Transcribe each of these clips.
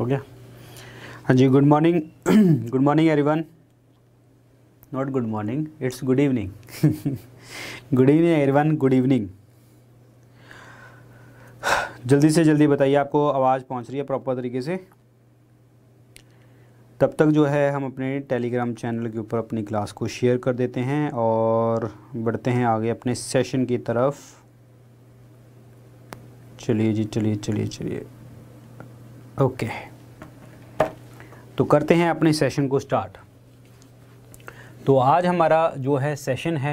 हो गया हाँ जी good morning good morning everyone not good morning it's good evening good evening everyone good evening जल्दी से जल्दी बताइए आपको आवाज़ पहुंच रही है प्रॉपर तरीके से तब तक जो है हम अपने टेलीग्राम चैनल के ऊपर अपनी क्लास को शेयर कर देते हैं और बढ़ते हैं आगे अपने सेशन की तरफ चलिए जी चलिए चलिए चलिए ओके तो करते हैं अपने सेशन को स्टार्ट तो आज हमारा जो है सेशन है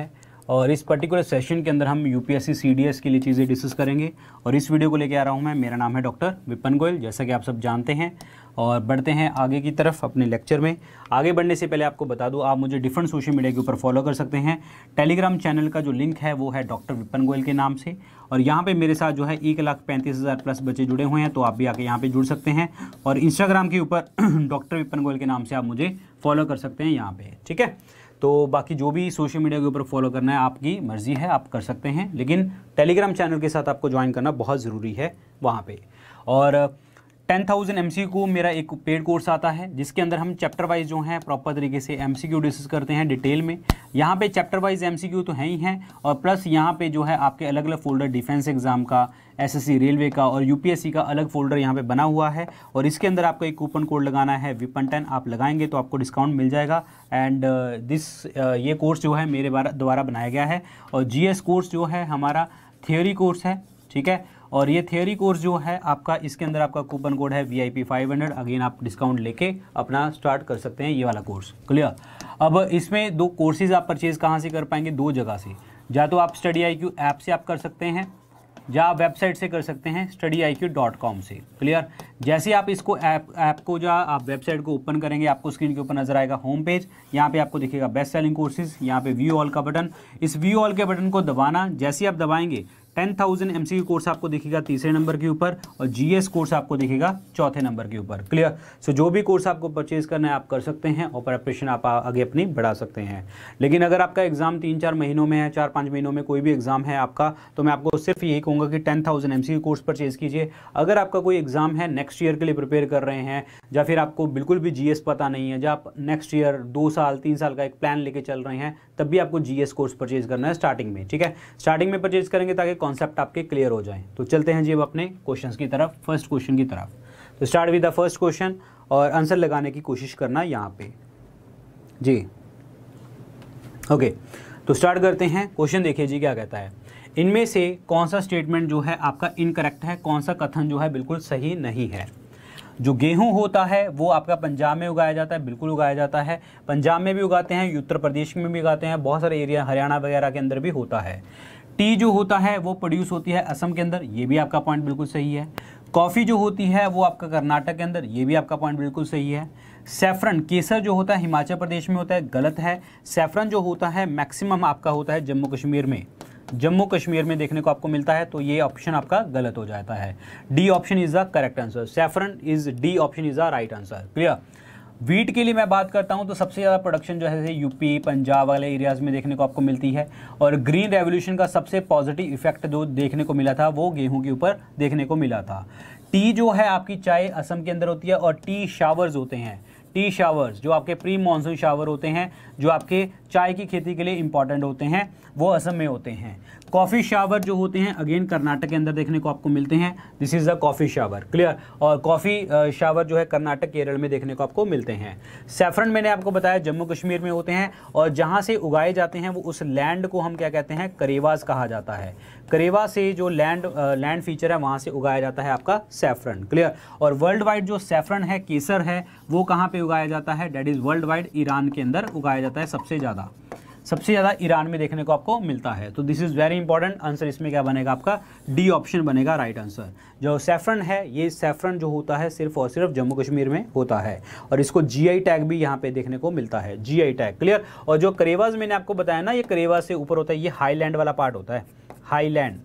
और इस पर्टिकुलर सेशन के अंदर हम यूपीएससी सीडीएस के लिए चीज़ें डिस्कस करेंगे और इस वीडियो को लेकर आ रहा हूं मैं मेरा नाम है डॉक्टर विपन गोयल जैसा कि आप सब जानते हैं और बढ़ते हैं आगे की तरफ अपने लेक्चर में आगे बढ़ने से पहले आपको बता दूँ आप मुझे डिफरेंट सोशल मीडिया के ऊपर फॉलो कर सकते हैं टेलीग्राम चैनल का जो लिंक है वो है डॉक्टर विपन गोयल के नाम से और यहाँ पे मेरे साथ जो है एक लाख पैंतीस हज़ार प्लस बच्चे जुड़े हुए हैं तो आप भी आके यहाँ पे जुड़ सकते हैं और इंस्टाग्राम के ऊपर डॉक्टर विपन गोयल के नाम से आप मुझे फॉलो कर सकते हैं यहाँ पे ठीक है तो बाकी जो भी सोशल मीडिया के ऊपर फॉलो करना है आपकी मर्ज़ी है आप कर सकते हैं लेकिन टेलीग्राम चैनल के साथ आपको ज्वाइन करना बहुत ज़रूरी है वहाँ पर और टेन थाउजेंड एम मेरा एक पेड कोर्स आता है जिसके अंदर हम चैप्टर वाइज जो है प्रॉपर तरीके से एम डिस्कस करते हैं डिटेल में यहाँ पे चैप्टर वाइज एम तो है ही हैं और प्लस यहाँ पे जो है आपके अलग अलग फोल्डर डिफेंस एग्जाम का एसएससी रेलवे का और यूपीएससी का अलग फोल्डर यहाँ पे बना हुआ है और इसके अंदर आपको एक कूपन कोड लगाना है विपन टेन आप लगाएंगे तो आपको डिस्काउंट मिल जाएगा एंड दिस uh, uh, ये कोर्स जो है मेरे द्वारा बनाया गया है और जी कोर्स जो है हमारा थियोरी कोर्स है ठीक है और ये थियोरी कोर्स जो है आपका इसके अंदर आपका कूपन कोड है V I P five hundred again आप डिस्काउंट लेके अपना स्टार्ट कर सकते हैं ये वाला कोर्स क्लियर अब इसमें दो कोर्सेज़ आप परचेज़ कहाँ से कर पाएंगे दो जगह से या तो आप स्टडी आई क्यू ऐप से आप कर सकते हैं या आप वेबसाइट से कर सकते हैं study I Q dot com से क्लियर जैसे आप इसको ऐप ऐप को जो आप वेबसाइट को ओपन करेंगे आपको स्क्रीन के ऊपर नजर आएगा होम पेज यहाँ पे आपको दिखेगा बेस्ट सेलिंग कोर्सेज यहाँ पे व्यू ऑल का बटन इस व्यू ऑल के बटन को दबाना जैसे आप दबाएंगे टेन थाउजेंड एम कोर्स आपको दिखेगा तीसरे नंबर के ऊपर और जीएस कोर्स आपको दिखेगा चौथे नंबर के ऊपर क्लियर सो जो भी कोर्स आपको परचेज करना है आप कर सकते हैं और प्रेपरेशन आप आगे अपनी बढ़ा सकते हैं लेकिन अगर आपका एग्ज़ाम तीन चार महीनों में है चार पाँच महीनों में कोई भी एग्ज़ाम है आपका तो मैं आपको सिर्फ यही कहूँगा कि टेन थाउजेंड एम कोर्स परचेज कीजिए अगर आपका कोई एग्ज़ाम है नेक्स्ट ईयर के लिए प्रिपेयर कर रहे हैं या फिर आपको बिल्कुल भी जी पता नहीं है या आप नेक्स्ट ईयर दो साल तीन साल का एक प्लान लेके चल रहे हैं तब भी आपको जी कोर्स परचेज करना है स्टार्टिंग में ठीक है स्टार्टिंग में परचेज करेंगे ताकि कॉन्सेप्ट आपके क्लियर हो जाए तो चलते हैं जी अब अपने क्वेश्चन की तरफ फर्स्ट क्वेश्चन की तरफ तो start with the first question और आंसर लगाने की कोशिश करना यहाँ पे जी ओके तो स्टार्ट करते हैं क्वेश्चन देखिए जी क्या कहता है इनमें से कौन सा स्टेटमेंट जो है आपका इनकरेक्ट है कौन सा कथन जो है बिल्कुल सही नहीं है जो गेहूं होता है वो आपका पंजाब में उगाया जाता है बिल्कुल उगाया जाता है पंजाब में भी उगाते हैं उत्तर प्रदेश में भी उगाते हैं बहुत सारे एरिया हरियाणा वगैरह के अंदर भी होता है टी जो होता है वो प्रोड्यूस होती है असम के अंदर ये भी आपका पॉइंट बिल्कुल सही है कॉफ़ी जो होती है वो आपका कर्नाटक के अंदर ये भी आपका पॉइंट बिल्कुल सही है सेफ्रन केसर जो होता है हिमाचल प्रदेश में होता है गलत है सेफ्रन जो होता है मैक्सिमम आपका होता है जम्मू कश्मीर में जम्मू कश्मीर में देखने को आपको मिलता है तो ये ऑप्शन आपका गलत हो जाता है D option is the correct answer saffron is D option is the right answer clear wheat के लिए मैं बात करता हूँ तो सबसे ज़्यादा प्रोडक्शन जो है यूपी पंजाब वाले एरियाज़ में देखने को आपको मिलती है और ग्रीन रेवोल्यूशन का सबसे पॉजिटिव इफेक्ट जो देखने को मिला था वो गेहूँ के ऊपर देखने को मिला था टी जो है आपकी चाय असम के अंदर होती है और टी शावर्स होते हैं टी शावर्स जो आपके प्री मानसून शावर होते हैं जो आपके चाय की खेती के लिए इंपॉर्टेंट होते हैं वो असम में होते हैं कॉफ़ी शावर जो होते हैं अगेन कर्नाटक के अंदर देखने को आपको मिलते हैं this is the coffee shower clear और कॉफ़ी शावर uh, जो है कर्नाटक केरल में देखने को आपको मिलते हैं सेफरन मैंने आपको बताया जम्मू कश्मीर में होते हैं और जहाँ से उगाए जाते हैं वो उस लैंड को हम क्या कहते हैं करेवाज कहा जाता है करेवा से जो लैंड लैंड फीचर है वहाँ से उगाया जाता है आपका सेफरन क्लियर और वर्ल्ड वाइड जो सेफरन है केसर है वो कहाँ पर उगाया जाता है that is world wide Iran के अंदर उगाया जाता है सबसे ज़्यादा ज़्यादा सबसे ज़्यादा ईरान में देखने को आपको मिलता है तो this is very important answer इसमें क्या बनेगा आपका डी ऑप्शन बनेगा राइट right आंसर जो सेफ्रन है ये सेफ्रन जो होता है सिर्फ और सिर्फ जम्मू कश्मीर में होता है और इसको जीआई टैग भी यहाँ पे देखने को मिलता है जीआई टैग क्लियर और जो करेवाज मैंने आपको बताया ना ये करेवाज से ऊपर होता है ये हाईलैंड वाला पार्ट होता है highland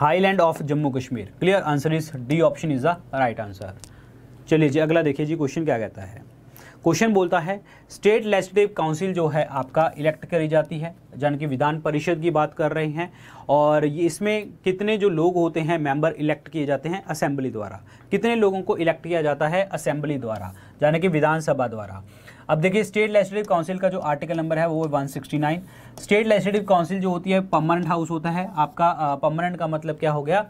highland of Jammu Kashmir clear answer is D option is the right answer चलिए जी अगला देखिए जी क्वेश्चन क्या कहता है क्वेश्चन बोलता है स्टेट लेजिस्लेटिव काउंसिल जो है आपका इलेक्ट करी जाती है यानी कि विधान परिषद की बात कर रहे हैं और ये इसमें कितने जो लोग होते हैं मेंबर इलेक्ट किए जाते हैं असेंबली द्वारा कितने लोगों को इलेक्ट किया जाता है असेंबली द्वारा यानी कि विधानसभा द्वारा अब देखिए स्टेट लेजिस्लेटिव काउंसिल का जो आर्टिकल नंबर है वो वन स्टेट लेजिस्लेटिव काउंसिल जो होती है परमानेंट हाउस होता है आपका परमानेंट का मतलब क्या हो गया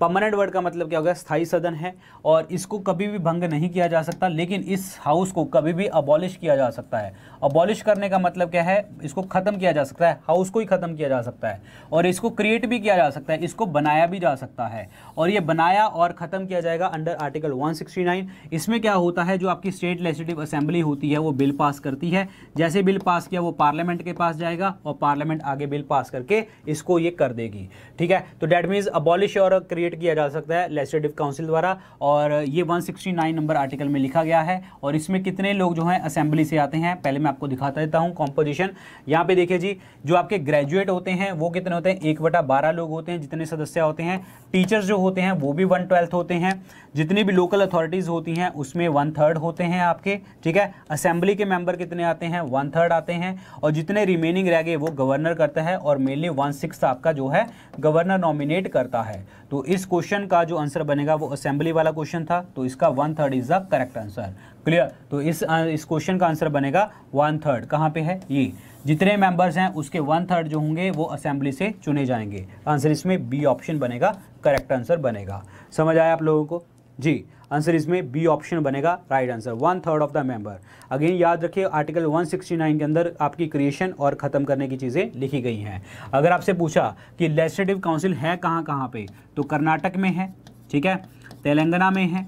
परमानेंट वर्ड का मतलब क्या हो गया स्थायी सदन है और इसको कभी भी भंग नहीं किया जा सकता लेकिन इस हाउस को कभी भी अबॉलिश किया जा सकता है अबॉलिश करने का मतलब क्या है इसको ख़त्म किया जा सकता है हाउस को ही ख़त्म किया जा सकता है और इसको क्रिएट भी किया जा सकता है इसको बनाया भी जा सकता है और ये बनाया और ख़त्म किया जाएगा अंडर आर्टिकल वन इसमें क्या होता है जो आपकी स्टेट लेजिस्टिव असेंबली होती है वो बिल पास करती है जैसे बिल पास किया वो पार्लियामेंट के पास जाएगा और पार्लियामेंट आगे बिल पास करके इसको ये कर देगी ठीक है तो डैट मीन्स अबॉलिश और क्रिएट क्रिएट किया जा सकता है लेजिस्लेटिव काउंसिल द्वारा और ये 169 नंबर आर्टिकल में लिखा गया है और इसमें कितने लोग जो हैं असेंबली से आते हैं पहले मैं आपको दिखाता देता हूँ कॉम्पोजिशन यहाँ पे देखिए जी जो आपके ग्रेजुएट होते हैं वो कितने होते हैं एक बटा बारह लोग होते हैं जितने सदस्य होते हैं टीचर्स जो होते हैं वो भी वन ट्वेल्थ होते हैं जितनी भी लोकल अथॉरिटीज़ होती हैं उसमें वन थर्ड होते हैं आपके ठीक है असेंबली के मेंबर कितने आते हैं वन थर्ड आते हैं और जितने रिमेनिंग रह गए वो गवर्नर करता है और मेनली वन सिक्स आपका जो है गवर्नर नॉमिनेट करता है तो इस इस क्वेश्चन का जो आंसर बनेगा वो असेंबली वाला क्वेश्चन था तो इसका one third is the correct answer clear तो इस इस क्वेश्चन का आंसर बनेगा वन थर्ड कहाँ पे है ये जितने मेंबर्स हैं उसके वन थर्ड जो होंगे वो असेंबली से चुने जाएंगे आंसर इसमें बी ऑप्शन बनेगा करेक्ट आंसर बनेगा समझ आया आप लोगों को जी आंसर इसमें बी ऑप्शन बनेगा right answer one third of the member again याद रखिए आर्टिकल 169 के अंदर आपकी क्रिएशन और ख़त्म करने की चीज़ें लिखी गई हैं अगर आपसे पूछा कि लेजिस्लेटिव काउंसिल है कहाँ कहाँ पे तो कर्नाटक में है ठीक है तेलंगाना में है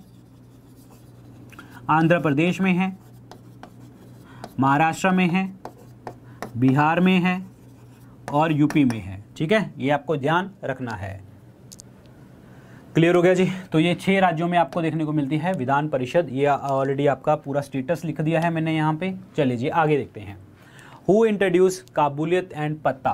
आंध्र प्रदेश में है महाराष्ट्र में है बिहार में है और यूपी में है ठीक है ये आपको ध्यान रखना है क्लियर हो गया जी तो ये छः राज्यों में आपको देखने को मिलती है विधान परिषद ये ऑलरेडी आपका पूरा स्टेटस लिख दिया है मैंने यहाँ पे चले जी आगे देखते हैं हु इंट्रोड्यूस काबुलियत एंड पत्ता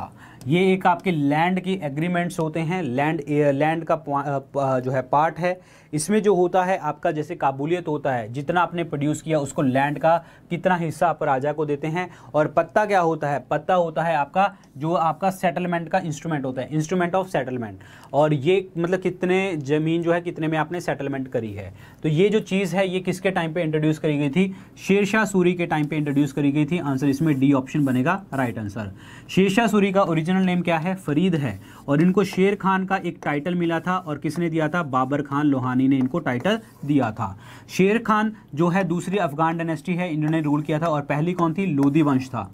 ये एक आपके लैंड की एग्रीमेंट्स होते हैं लैंड लैंड का जो है पार्ट है इसमें जो होता है आपका जैसे काबुलियत होता है जितना आपने प्रोड्यूस किया उसको लैंड का कितना हिस्सा आप राजा को देते हैं और पत्ता क्या होता है पत्ता होता है आपका जो आपका सेटलमेंट का इंस्ट्रूमेंट होता है इंस्ट्रूमेंट ऑफ सेटलमेंट और ये मतलब कितने ज़मीन जो है कितने में आपने सेटलमेंट करी है तो ये जो चीज़ है ये किसके टाइम पर इंट्रोड्यूस करी गई थी शेरशाह सूरी के टाइम पर इंट्रोड्यूस करी गई थी आंसर इसमें डी ऑप्शन बनेगा राइट आंसर शेरशाह सूरी का ओरिजिनल नेम क्या है फरीद है और इनको शेर खान का एक टाइटल मिला था और किसने दिया था बाबर खान लोहानी रब्बानी ने इनको टाइटल दिया था शेर खान जो है दूसरी अफगान डायनेस्टी है इन्होंने रूल किया था और पहली कौन थी लोधी वंश था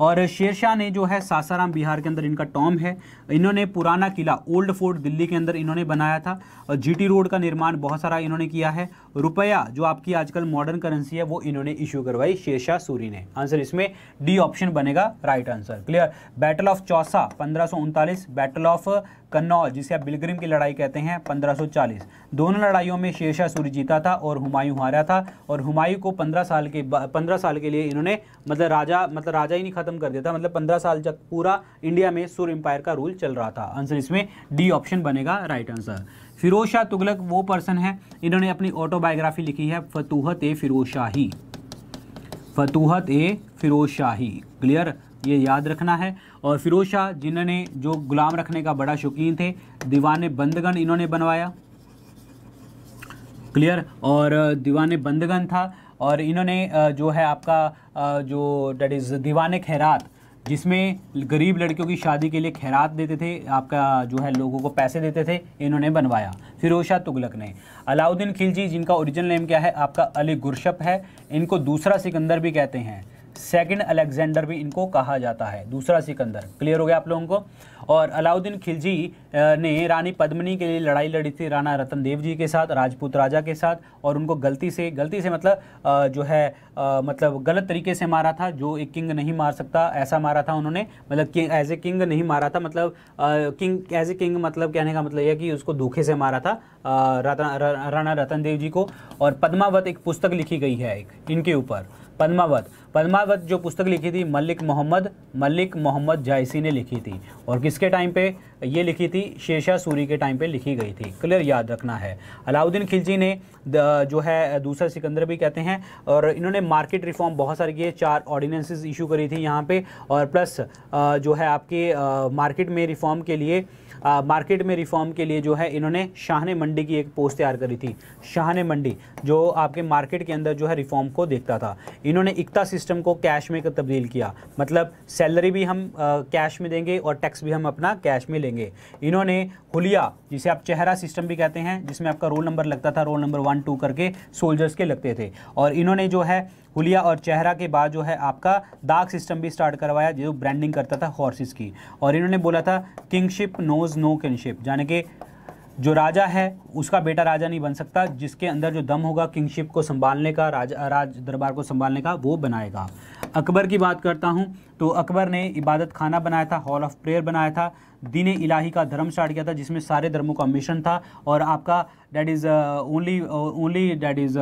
और शेर शाह ने जो है सासाराम बिहार के अंदर इनका टॉम है इन्होंने पुराना किला ओल्ड फोर्ट दिल्ली के अंदर इन्होंने बनाया था और जी रोड का निर्माण बहुत सारा इन्होंने किया है रुपया जो आपकी आजकल मॉडर्न करेंसी है वो इन्होंने इश्यू करवाई शेर शाह सूरी ने आंसर इसमें डी ऑप्शन बनेगा right answer clear battle of Chausa पंद्रह बैटल ऑफ कन्नौज जिसे आप बिलग्रिम की लड़ाई कहते हैं 1540 दोनों लड़ाइयों में शेरशाह सूरी जीता था और हुमायूं हारा था और हुमायूं को 15 साल के 15 साल के लिए इन्होंने मतलब राजा मतलब राजा ही नहीं ख़त्म कर दिया था मतलब 15 साल तक पूरा इंडिया में सुर एम्पायर का रूल चल रहा था आंसर इसमें डी ऑप्शन बनेगा राइट आंसर फिरोज शाह तुगलक वो पर्सन है इन्होंने अपनी ऑटोबायोग्राफी लिखी है फतूहत ए फिरोज शाही फतूहत ए फिरोज शाही क्लियर ये याद रखना है और फिरोज शाह जिन्होंने जो गुलाम रखने का बड़ा शौकीन थे दीवान बंदगन इन्होंने बनवाया क्लियर और दीवान बंदगन था और इन्होंने जो है आपका जो डेट इज़ दीवान खैरात जिसमें गरीब लड़कियों की शादी के लिए खैरात देते थे आपका जो है लोगों को पैसे देते थे इन्होंने बनवाया फिरोज शाह तुगलक ने अलाउद्दीन खिलजी जिनका ओरिजिनल नेम क्या है आपका अली गुरशप है इनको दूसरा सिकंदर भी कहते हैं सेकंड अलेक्जेंडर भी इनको कहा जाता है दूसरा सिकंदर क्लियर हो गया आप लोगों को और अलाउद्दीन खिलजी ने रानी पद्मनी के लिए लड़ाई लड़ी थी राणा देव जी के साथ राजपूत राजा के साथ और उनको गलती से गलती से मतलब जो है मतलब गलत तरीके से मारा था जो एक किंग नहीं मार सकता ऐसा मारा था उन्होंने मतलब एज ए किंग नहीं मारा था मतलब किंग एज ए किंग मतलब कहने का मतलब यह कि उसको धोखे से मारा था राणा देव जी को और पद्मावत एक पुस्तक लिखी गई है एक इनके ऊपर पद्मावत पद्मावत जो पुस्तक लिखी थी मलिक मोहम्मद मलिक मोहम्मद जायसी ने लिखी थी और किसके टाइम पे ये लिखी थी शेरशाह सूरी के टाइम पे लिखी गई थी क्लियर याद रखना है अलाउद्दीन खिलजी ने जो है दूसरा सिकंदर भी कहते हैं और इन्होंने मार्केट रिफॉर्म बहुत सारे किए चार ऑर्डिनेंसेज इशू करी थी यहाँ पर और प्लस जो है आपके मार्केट में रिफॉर्म के लिए मार्केट में रिफॉर्म के लिए जो है इन्होंने शाहने मंडी की एक पोस्ट तैयार करी थी शाहने मंडी जो आपके मार्केट के अंदर जो है रिफॉर्म को देखता था इन्होंने इकता सिस्टम को कैश में तब्दील किया मतलब सैलरी भी हम कैश में देंगे और टैक्स भी हम अपना कैश में लेंगे इन्होंने हुलिया जिसे आप चेहरा सिस्टम भी कहते हैं जिसमें आपका रोल नंबर लगता था रोल नंबर वन टू करके सोल्जर्स के लगते थे और इन्होंने जो है हुलिया और चेहरा के बाद जो है आपका दाग सिस्टम भी स्टार्ट करवाया जो ब्रांडिंग करता था हॉर्सेस की और इन्होंने बोला था किंगशिप नोज नो किनशिप यानी कि जो राजा है उसका बेटा राजा नहीं बन सकता जिसके अंदर जो दम होगा किंगशिप को संभालने का राज राज दरबार को संभालने का वो बनाएगा अकबर की बात करता हूँ तो अकबर ने इबादत खाना बनाया था हॉल ऑफ प्रेयर बनाया था दीन इलाही का धर्म स्टार्ट किया था जिसमें सारे धर्मों का मिशन था और आपका that is only only that is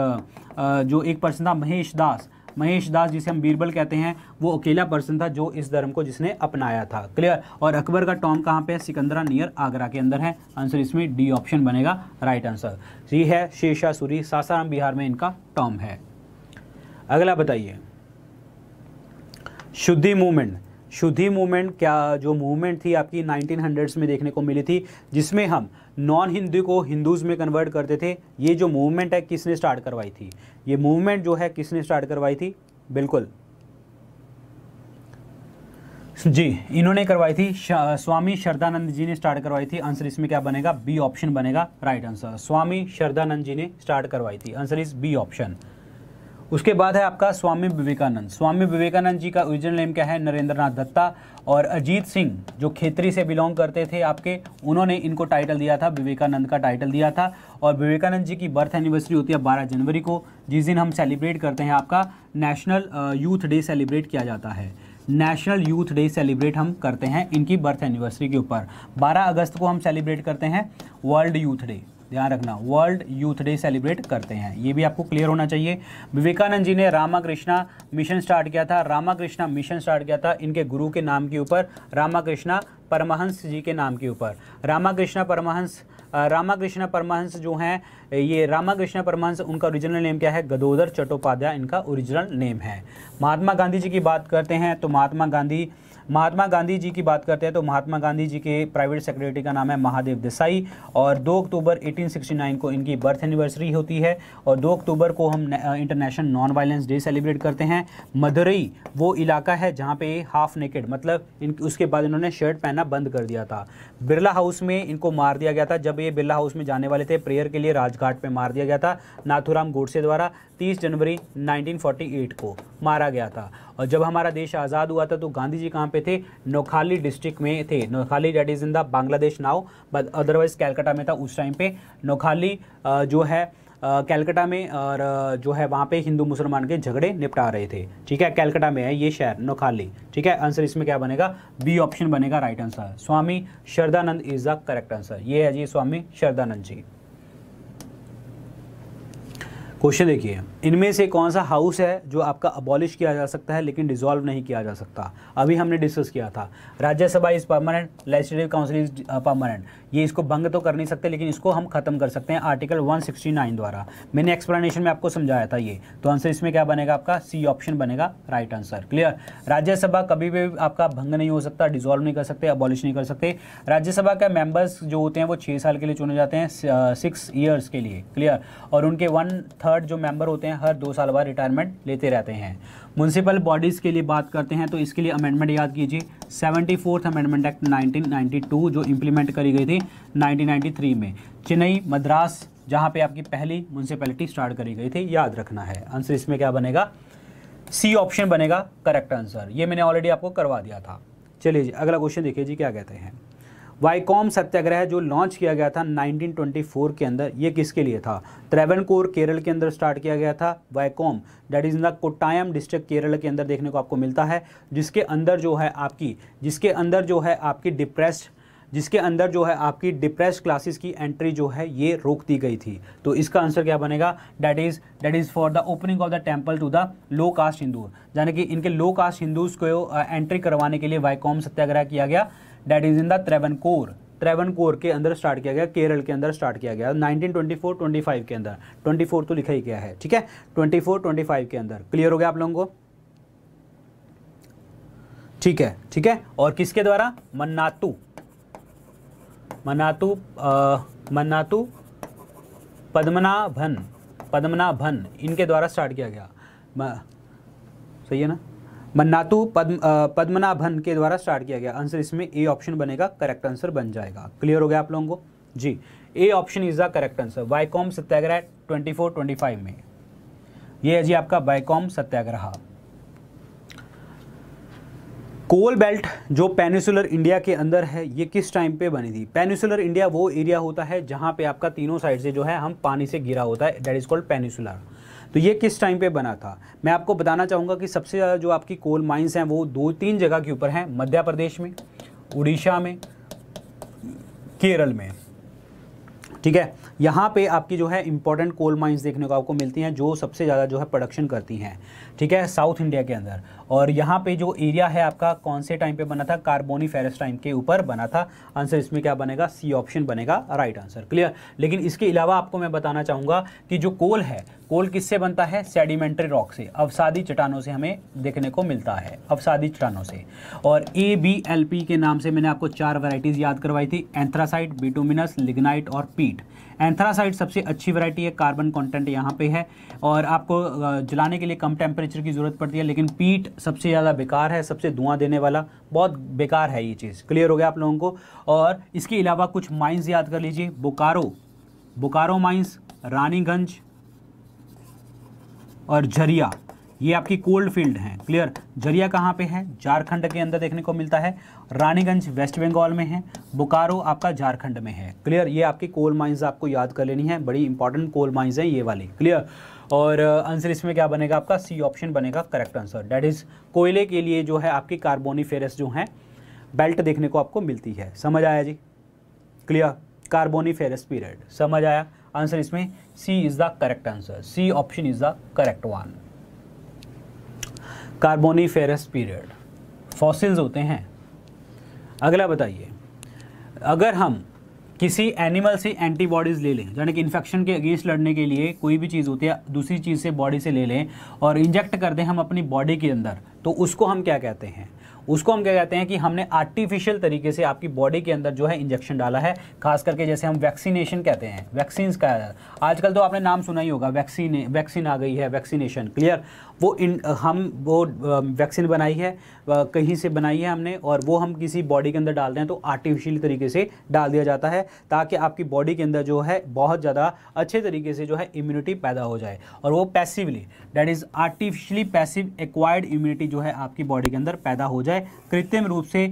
जो एक पर्सन था महेश दास महेश दास जिसे हम बीरबल कहते हैं वो अकेला पर्सन था जो इस धर्म को जिसने अपनाया था क्लियर और अकबर का टॉम कहाँ पे है सिकंदरा नियर आगरा के अंदर है आंसर इसमें डी ऑप्शन बनेगा राइट आंसर ये है सूरी सासाराम बिहार में इनका टॉम है अगला बताइए शुद्धि मूवमेंट शुद्धि मूवमेंट क्या जो मूवमेंट थी आपकी 1900s में देखने को मिली थी जिसमें हम नॉन हिंदू को हिंदूज़ में कन्वर्ट करते थे ये जो मूवमेंट है किसने स्टार्ट करवाई थी ये मूवमेंट जो है किसने स्टार्ट करवाई थी बिल्कुल जी इन्होंने करवाई थी स्वामी शरदानंद जी ने स्टार्ट करवाई थी आंसर इसमें क्या बनेगा बी ऑप्शन बनेगा राइट आंसर स्वामी शरदानंद जी ने स्टार्ट करवाई थी आंसर इज बी ऑप्शन उसके बाद है आपका स्वामी विवेकानंद स्वामी विवेकानंद जी का ओरिजिनल नेम क्या है नरेंद्र नाथ दत्ता और अजीत सिंह जो खेतरी से बिलोंग करते थे आपके उन्होंने इनको टाइटल दिया था विवेकानंद का टाइटल दिया था और विवेकानंद जी की बर्थ एनिवर्सरी होती है बारह जनवरी को जिस दिन हम सेलिब्रेट करते हैं आपका नेशनल यूथ डे सेलिब्रेट किया जाता है नेशनल यूथ डे सेलिब्रेट हम करते हैं इनकी बर्थ एनिवर्सरी के ऊपर 12 अगस्त को हम सेलिब्रेट करते हैं वर्ल्ड यूथ डे ध्यान रखना वर्ल्ड यूथ डे सेलिब्रेट करते हैं ये भी आपको क्लियर होना चाहिए विवेकानंद जी ने रामाकृष्णा मिशन स्टार्ट किया था रामाकृष्णा मिशन स्टार्ट किया था इनके गुरु के नाम के ऊपर रामाकृष्णा परमहंस जी के नाम के ऊपर रामाकृष्णा परमहंस रामाकृष्णा परमहंस जो हैं ये रामाकृष्णा परमहंस उनका ओरिजिनल नेम क्या है गदोदर चट्टोपाध्याय इनका ओरिजिनल नेम है महात्मा गांधी जी की बात करते हैं तो महात्मा गांधी महात्मा गांधी जी की बात करते हैं तो महात्मा गांधी जी के प्राइवेट सेक्रेटरी का नाम है महादेव देसाई और 2 अक्टूबर 1869 को इनकी बर्थ एनिवर्सरी होती है और 2 अक्टूबर को हम international non violence day celebrate करते हैं मदुरई वो इलाका है जहाँ पे हाफ नेकेड मतलब इन उसके बाद इन्होंने शर्ट पहनना बंद कर दिया था बिरला हाउस में इनको मार दिया गया था जब ये बिरला हाउस में जाने वाले थे प्रेयर के लिए राजघाट पे मार दिया गया था नाथुराम गोडसे द्वारा 30 जनवरी 1948 को मारा गया था और जब हमारा देश आज़ाद हुआ था तो गांधी जी कहाँ पे थे नोखाली डिस्ट्रिक्ट में थे Noakhali that is in the Bangladesh now but otherwise Calcutta में था उस टाइम पे नोखाली जो है कैलकटा में और जो है वहाँ पे हिंदू मुसलमान के झगड़े निपटा रहे थे ठीक है कैलकटा में है ये शहर नोखाली ठीक है आंसर इसमें क्या बनेगा बी ऑप्शन बनेगा right answer Swami Shraddhanand is the correct answer ये है जी स्वामी शरदानंद जी क्वेश्चन देखिए इनमें से कौन सा हाउस है जो आपका अबॉलिश किया जा सकता है लेकिन डिसॉल्व नहीं किया जा सकता अभी हमने डिस्कस किया था Rajya Sabha is permanent legislative council is permanent ये इसको भंग तो कर नहीं सकते लेकिन इसको हम ख़त्म कर सकते हैं आर्टिकल 169 द्वारा मैंने एक्सप्लेनेशन में आपको समझाया था ये तो आंसर इसमें क्या बनेगा आपका सी ऑप्शन बनेगा राइट आंसर क्लियर राज्यसभा कभी भी आपका भंग नहीं हो सकता डिजोल्व नहीं कर सकते अबॉलिश नहीं कर सकते राज्यसभा के मेंबर्स जो होते हैं वो छः साल के लिए चुने जाते हैं सिक्स ईयर्स के लिए क्लियर और उनके वन थर्ड जो मेम्बर होते हैं हर दो साल बाद रिटायरमेंट लेते रहते हैं म्यूनसिपल बॉडीज़ के लिए बात करते हैं तो इसके लिए अमेंडमेंट याद कीजिए सेवेंटी फोर्थ अमेंडमेंट एक्ट 1992 जो इम्प्लीमेंट करी गई थी 1993 में चेन्नई मद्रास जहाँ पे आपकी पहली म्यूनसिपैलिटी स्टार्ट करी गई थी याद रखना है आंसर इसमें क्या बनेगा सी ऑप्शन बनेगा करेक्ट आंसर ये मैंने ऑलरेडी आपको करवा दिया था चलिए जी अगला क्वेश्चन देखिए जी क्या कहते हैं वाईकॉम सत्याग्रह जो लॉन्च किया गया था 1924 के अंदर ये किसके लिए था कोर केरल के अंदर स्टार्ट किया गया था Vaikom that is the Kottayam district Kerala के अंदर देखने को आपको मिलता है जिसके अंदर जो है आपकी जिसके अंदर जो है आपकी डिप्रेस्ड जिसके अंदर जो है आपकी डिप्रेस क्लासेस की एंट्री जो है ये रोक दी गई थी तो इसका आंसर क्या बनेगा that is that is for the opening of the temple to the low caste Hindu यानी कि इनके लो कास्ट हिंदूज को एंट्री uh, करवाने के लिए वाईकॉम सत्याग्रह किया गया that is in the Travancore के अंदर स्टार्ट किया गया केरल के अंदर स्टार्ट किया गया 1924 25 के अंदर 24 तो लिखा ही गया है ठीक है 24 25 के अंदर क्लियर हो गया आप लोगों को ठीक है ठीक है और किसके द्वारा मन्नातू मन्नातु मन्नातु मन्नातू पद्मनाभन पद्मनाभन इनके द्वारा स्टार्ट किया गया सही है ना मन्नातु पद्म पद्मनाभन के द्वारा स्टार्ट किया गया आंसर इसमें ए ऑप्शन बनेगा करेक्ट आंसर बन जाएगा क्लियर हो गया आप लोगों को जी A option is the correct answer Vaikom Satyagraha 24 25 में ये है जी आपका वाईकॉम सत्याग्रह कोल बेल्ट जो पेनिसुलर इंडिया के अंदर है ये किस टाइम पे बनी थी पेनिसुलर इंडिया वो एरिया होता है जहां पे आपका तीनों साइड से जो है हम पानी से घिरा होता है डेट इज कॉल्ड पेनिसुलर तो ये किस टाइम पे बना था मैं आपको बताना चाहूँगा कि सबसे ज़्यादा जो आपकी कोल माइंस हैं वो दो तीन जगह के ऊपर हैं मध्य प्रदेश में उड़ीसा में केरल में ठीक है यहाँ पे आपकी जो है इंपॉर्टेंट कोल माइंस देखने को आपको मिलती हैं जो सबसे ज़्यादा जो है प्रोडक्शन करती हैं ठीक है साउथ इंडिया के अंदर और यहाँ पे जो एरिया है आपका कौन से टाइम पे बना था कार्बोनी फेरस टाइम के ऊपर बना था आंसर इसमें क्या बनेगा सी ऑप्शन बनेगा राइट आंसर क्लियर लेकिन इसके अलावा आपको मैं बताना चाहूँगा कि जो कोल है कोल किससे बनता है सेडिमेंट्री रॉक से अवसादी चट्टानों से हमें देखने को मिलता है अवसादी चट्टानों से और ए बी एल पी के नाम से मैंने आपको चार वैरायटीज़ याद करवाई थी एंथ्रासाइट बिटोमिनस लिग्नाइट और पीट एंथ्रासाइट सबसे अच्छी वैरायटी है कार्बन कंटेंट यहाँ पे है और आपको जलाने के लिए कम टेम्परेचर की ज़रूरत पड़ती है लेकिन पीट सबसे ज़्यादा बेकार है सबसे धुआं देने वाला बहुत बेकार है ये चीज़ क्लियर हो गया आप लोगों को और इसके अलावा कुछ माइंस याद कर लीजिए बोकारो बोकारो माइंस रानीगंज और झरिया ये आपकी कोल्ड फील्ड हैं क्लियर जरिया कहाँ पे है झारखंड के अंदर देखने को मिलता है रानीगंज वेस्ट बंगाल में है बोकारो आपका झारखंड में है क्लियर ये आपकी कोल माइंस आपको याद कर लेनी है बड़ी इंपॉर्टेंट कोल माइंस हैं ये वाली क्लियर और आंसर uh, इसमें क्या बनेगा आपका सी ऑप्शन बनेगा करेक्ट आंसर डेट इज़ कोयले के लिए जो है आपकी कार्बोनी फेरस जो हैं बेल्ट देखने को आपको मिलती है समझ आया जी क्लियर कार्बोनी फेरस पीरियड समझ आया आंसर इसमें C is the correct answer. C option is the correct one. Carboniferous period fossils होते हैं अगला बताइए अगर हम किसी एनिमल से एंटीबॉडीज़ ले लें यानी कि इन्फेक्शन के अगेंस्ट लड़ने के लिए कोई भी चीज़ होती है दूसरी चीज़ से बॉडी से ले लें और इंजेक्ट कर दें हम अपनी बॉडी के अंदर तो उसको हम क्या कहते हैं उसको हम क्या कहते हैं कि हमने आर्टिफिशियल तरीके से आपकी बॉडी के अंदर जो है इंजेक्शन डाला है खास करके जैसे हम वैक्सीनेशन कहते हैं वैक्सीन का आजकल तो आपने नाम सुना ही होगा वैक्सीन वैक्सीन आ गई है वैक्सीनेशन क्लियर वो इन हम वो वैक्सीन बनाई है कहीं से बनाई है हमने और वो हम किसी बॉडी के अंदर डालते हैं तो आर्टिफिशियल तरीके से डाल दिया जाता है ताकि आपकी बॉडी के अंदर जो है बहुत ज़्यादा अच्छे तरीके से जो है इम्यूनिटी पैदा हो जाए और वो passively that is artificially passive acquired immunity जो है आपकी बॉडी के अंदर पैदा हो जाए जाए कृत्रिम रूप से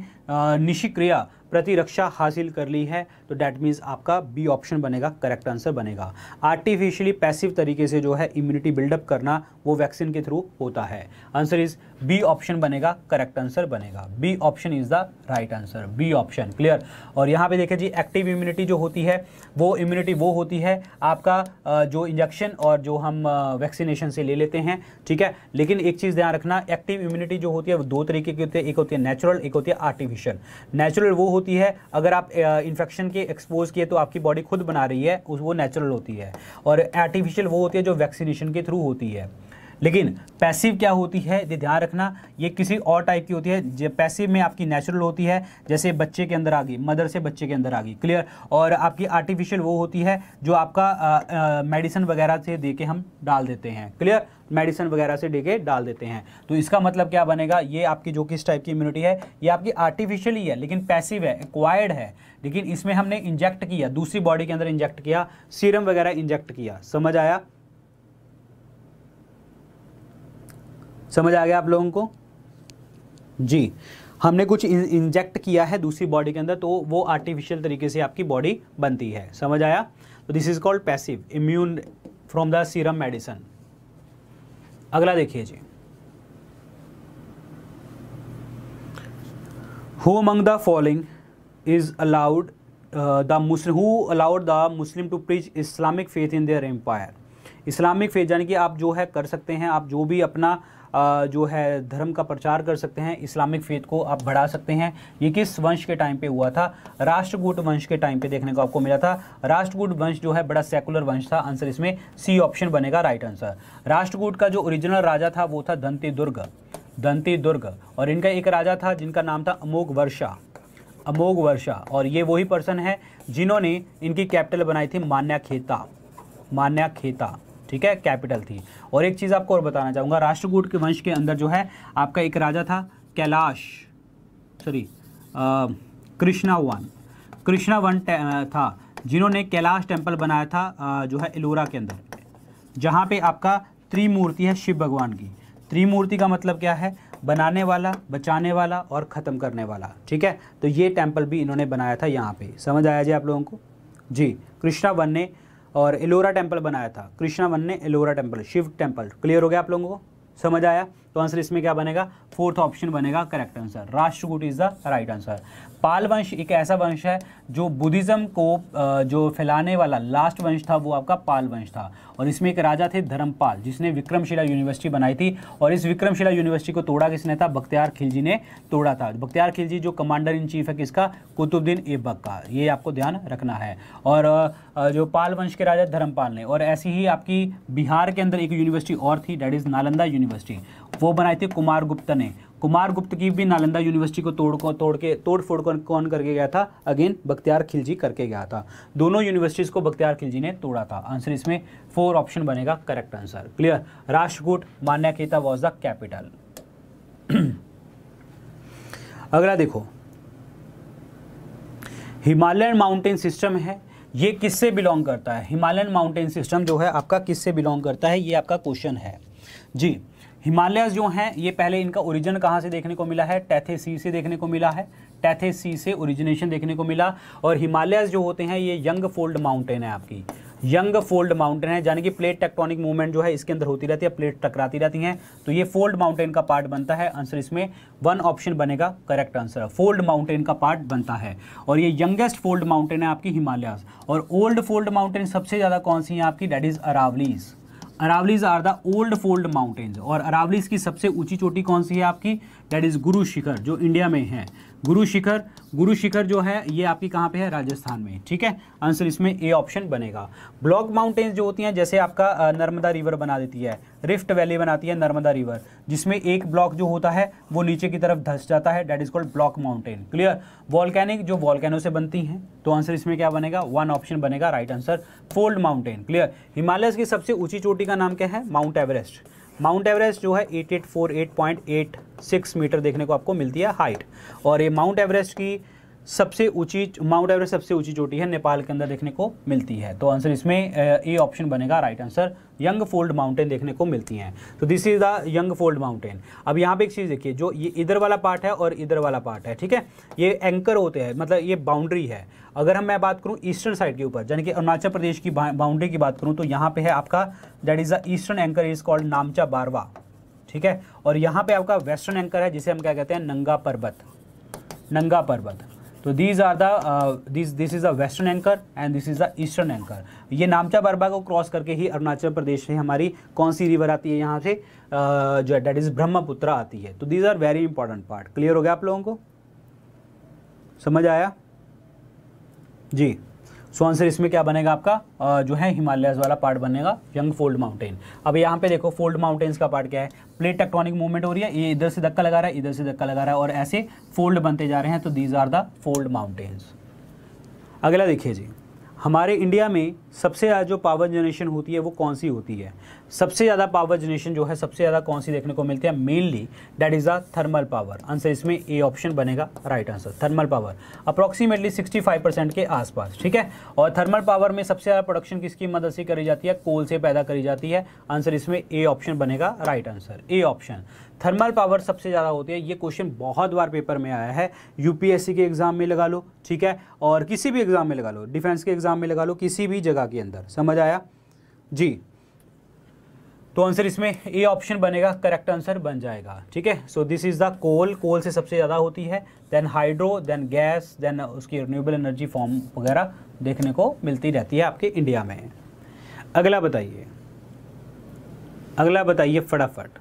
निष्क्रिया प्रतिरक्षा हासिल कर ली है तो डैट मीन्स आपका बी ऑप्शन बनेगा करेक्ट आंसर बनेगा आर्टिफिशियली पैसिव तरीके से जो है इम्यूनिटी बिल्डअप करना वो वैक्सीन के थ्रू होता है आंसर इज बी ऑप्शन बनेगा करेक्ट आंसर बनेगा B option is the right answer B option clear और यहाँ पे देखिए जी एक्टिव इम्यूनिटी जो होती है वो इम्यूनिटी वो होती है आपका जो इंजेक्शन और जो हम वैक्सीनेशन से ले लेते हैं ठीक है लेकिन एक चीज़ ध्यान रखना एक्टिव इम्यूनिटी जो होती है वो दो तरीके की होती है एक होती है नेचुरल एक होती है आर्टिफिशियल नेचुरल वो होती है अगर आप इन्फेक्शन की के एक्सपोज किए तो आपकी बॉडी खुद बना रही है उस वो नेचुरल होती है और आर्टिफिशियल वो होती है जो वैक्सीनेशन के थ्रू होती है लेकिन पैसिव क्या होती है ये ध्यान रखना ये किसी और टाइप की होती है जो पैसिव में आपकी नेचुरल होती है जैसे बच्चे के अंदर आ गई मदर से बच्चे के अंदर आ गई क्लियर और आपकी आर्टिफिशियल वो होती है जो आपका मेडिसिन वगैरह से दे के हम डाल देते हैं क्लियर मेडिसिन वगैरह से दे के डाल देते हैं तो इसका मतलब क्या बनेगा ये आपकी जो किस टाइप की इम्यूनिटी है ये आपकी आर्टिफिशियल ही है लेकिन पैसिव है एक्वायर्ड है लेकिन इसमें हमने इंजेक्ट किया दूसरी बॉडी के अंदर इंजेक्ट किया सीरम वगैरह इंजेक्ट किया समझ आया समझ आ गया आप लोगों को जी हमने कुछ इंजेक्ट किया है दूसरी बॉडी के अंदर तो वो आर्टिफिशियल तरीके से आपकी बॉडी बनती है समझ आया तो this is called passive immune from the serum medicine अगला देखिए जी who among the following is allowed the Muslim who allowed the Muslim to preach Islamic faith in their empire Islamic faith यानी कि आप जो है कर सकते हैं आप जो भी अपना जो है धर्म का प्रचार कर सकते हैं इस्लामिक फेथ को आप बढ़ा सकते हैं ये किस वंश के टाइम पे हुआ था राष्ट्रकूट वंश के टाइम पे देखने को आपको मिला था राष्ट्रकूट वंश जो है बड़ा सेकुलर वंश था आंसर इसमें सी ऑप्शन बनेगा राइट आंसर राष्ट्रकूट का जो ओरिजिनल राजा था वो था दंती दुर्ग दंती दुर्ग और इनका एक राजा था जिनका नाम था अमोघ वर्षा अमोघ वर्षा और ये वही पर्सन है जिन्होंने इनकी कैपिटल बनाई थी मान्या खेता मान्या खेता ठीक है कैपिटल थी और एक चीज़ आपको और बताना चाहूँगा राष्ट्रकूट के वंश के अंदर जो है आपका एक राजा था कैलाश सॉरी कृष्णावन कृष्णावन था जिन्होंने कैलाश टेम्पल बनाया था जो है एलोरा के अंदर जहाँ पे आपका त्रिमूर्ति है शिव भगवान की त्रिमूर्ति का मतलब क्या है बनाने वाला बचाने वाला और ख़त्म करने वाला ठीक है तो ये टेम्पल भी इन्होंने बनाया था यहाँ पे समझ आया जी आप लोगों को जी कृष्णावन ने और एलोरा टेम्पल बनाया था कृष्णा वन ने Ellora temple Shiva temple clear हो गया आप लोगों को समझ आया तो आंसर इसमें क्या बनेगा फोर्थ ऑप्शन बनेगा correct answer Rashtrakuta is the right answer Pala वंश एक ऐसा वंश है जो बुद्धिज़्म को जो फैलाने वाला लास्ट वंश था वो आपका पाल वंश था और इसमें एक राजा थे धर्मपाल जिसने विक्रमशिला यूनिवर्सिटी बनाई थी और इस विक्रमशिला यूनिवर्सिटी को तोड़ा किसने था बख्तियार खिलजी ने तोड़ा था बख्तियार खिलजी जो कमांडर इन चीफ है किसका कुतुबद्दीन ऐबक का ये आपको ध्यान रखना है और जो पाल वंश के राजा धर्मपाल ने और ऐसी ही आपकी बिहार के अंदर एक यूनिवर्सिटी और थी डेट इज़ नालंदा यूनिवर्सिटी वो बनाई थी कुमार गुप्ता ने कुमार गुप्त की भी नालंदा यूनिवर्सिटी को तोड़ को तोड़ के तोड़ फोड़ कर कौन करके गया था अगेन बख्तियार खिलजी करके गया था दोनों यूनिवर्सिटीज़ को बख्तियार खिलजी ने तोड़ा था आंसर इसमें फोर ऑप्शन बनेगा correct answer clear Rashtrakuta Manyakheta was the capital अगला देखो हिमालयन माउंटेन सिस्टम है ये किससे बिलोंग करता है हिमालयन माउंटेन सिस्टम जो है आपका किससे बिलोंग करता है ये आपका क्वेश्चन है जी हिमालयस जो हैं ये पहले इनका ओरिजिन कहाँ से देखने को मिला है टैथे सी से देखने को मिला है टैथे सी से ओरिजिनेशन देखने को मिला और हिमालयस जो होते हैं ये यंग फोल्ड माउंटेन है आपकी यंग फोल्ड माउंटेन है यानी कि प्लेट टेक्टोनिक मूवमेंट जो है इसके अंदर होती रहती है प्लेट टकराती रहती हैं तो ये फोल्ड माउंटेन का पार्ट बनता है आंसर इसमें वन ऑप्शन बनेगा करेक्ट आंसर फोल्ड माउंटेन का पार्ट बनता है और ये यंगेस्ट फोल्ड माउंटेन है आपकी हिमालयाज और ओल्ड फोल्ड माउंटेन सबसे ज़्यादा कौन सी है आपकी that is Aravallis Aravallis are the old fold mountains और अरावलीज की सबसे ऊंची चोटी कौन सी है आपकी डेट इज़ गुरु शिखर जो इंडिया में है गुरु शिखर गुरु शिखर जो है ये आपकी कहाँ पे है राजस्थान में ठीक है आंसर इसमें ए ऑप्शन बनेगा ब्लॉक माउंटेन्स जो होती हैं जैसे आपका नर्मदा रिवर बना देती है रिफ्ट वैली बनाती है नर्मदा रिवर जिसमें एक ब्लॉक जो होता है वो नीचे की तरफ धस जाता है that is called block mountain clear volcanic जो वॉलकैनो से बनती हैं तो आंसर इसमें क्या बनेगा वन ऑप्शन बनेगा right answer fold mountain clear Himalaya की सबसे ऊंची चोटी का नाम क्या है माउंट एवरेस्ट माउंट एवरेस्ट जो है 8848.86 मीटर देखने को आपको मिलती है हाइट और ये माउंट एवरेस्ट की सबसे ऊंची माउंट एवरेस्ट सबसे ऊंची चोटी है नेपाल के अंदर देखने को मिलती है तो आंसर इसमें ए ऑप्शन बनेगा right answer young fold mountain देखने को मिलती हैं तो this is the young fold mountain अब यहाँ पे एक चीज़ देखिए जो ये इधर वाला पार्ट है और इधर वाला पार्ट है ठीक है ये एंकर होते हैं मतलब ये बाउंड्री है अगर हम मैं बात करूँ ईस्टर्न साइड के ऊपर यानी कि अरुणाचल प्रदेश की बाउंड्री की बात करूँ तो यहाँ पे है आपका that is the eastern anchor is called Namcha Barwa ठीक है और यहाँ पर आपका वेस्टर्न एंकर है जिसे हम क्या कहते हैं नंगा पर्वत नंगा पर्वत तो these are these this this is the western anchor and this is the eastern anchor ये नामचा बरबा को क्रॉस करके ही अरुणाचल प्रदेश से हमारी कौन सी रिवर आती है यहाँ से uh, जो है डेट इज़ ब्रह्मपुत्रा आती है तो these are very important part clear हो गया आप लोगों को समझ आया जी सो आंसर इसमें क्या बनेगा आपका जो है हिमालय वाला पार्ट बनेगा यंग फोल्ड माउंटेन अब यहाँ पे देखो फोल्ड माउंटेन्स का पार्ट क्या है प्लेट टेक्टोनिक मूवमेंट हो रही है ये इधर से धक्का लगा रहा है इधर से धक्का लगा रहा है और ऐसे फोल्ड बनते जा रहे हैं तो these are the fold mountains अगला देखिए जी हमारे इंडिया में सबसे ज़्यादा जो पावर जनरेशन होती है वो कौन सी होती है सबसे ज़्यादा पावर जनरेशन जो है सबसे ज़्यादा कौन सी देखने को मिलती है mainly that is a thermal power answer इसमें ए ऑप्शन बनेगा right answer thermal power approximately 65 percent के आसपास ठीक है और थर्मल पावर में सबसे ज़्यादा प्रोडक्शन किसकी मदद से करी जाती है कोल से पैदा करी जाती है आंसर इसमें ए ऑप्शन बनेगा right answer A option thermal power सबसे ज़्यादा होती है ये क्वेश्चन बहुत बार पेपर में आया है यूपीएससी के एग्ज़ाम में लगा लो ठीक है और किसी भी एग्ज़ाम में लगा लो डिफेंस के एग्ज़ाम में लगा लो किसी भी जगह के अंदर समझ आया जी तो आंसर इसमें ए ऑप्शन बनेगा करेक्ट आंसर बन जाएगा ठीक है so this is the coal coal से सबसे ज़्यादा होती है then hydro then gas then उसकी रिन्यूएबल एनर्जी फॉर्म वगैरह देखने को मिलती रहती है आपके इंडिया में अगला बताइए अगला बताइए फटाफट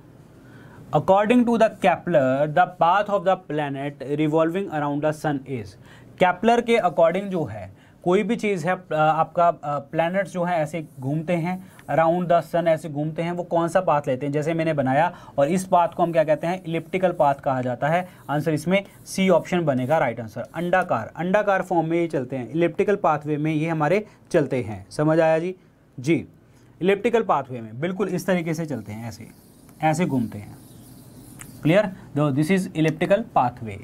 according to the Kepler, the path of the planet revolving around the sun is Kepler के अकॉर्डिंग जो है कोई भी चीज़ है आपका प्लैनेट्स जो है ऐसे घूमते हैं अराउंड द सन ऐसे घूमते हैं वो कौन सा पाथ लेते हैं जैसे मैंने बनाया और इस पाथ को हम क्या कहते हैं इलिप्टिकल पाथ कहा जाता है आंसर इसमें सी ऑप्शन बनेगा राइट आंसर अंडाकार अंडाकार फॉर्म में ये चलते हैं इलिप्टिकल पाथवे में ये हमारे चलते हैं समझ आया जी जी इलिप्टिकल पाथवे में बिल्कुल इस तरीके से चलते हैं ऐसे ऐसे घूमते हैं क्लियर दो दिस इज इलेप्टिकल पाथवे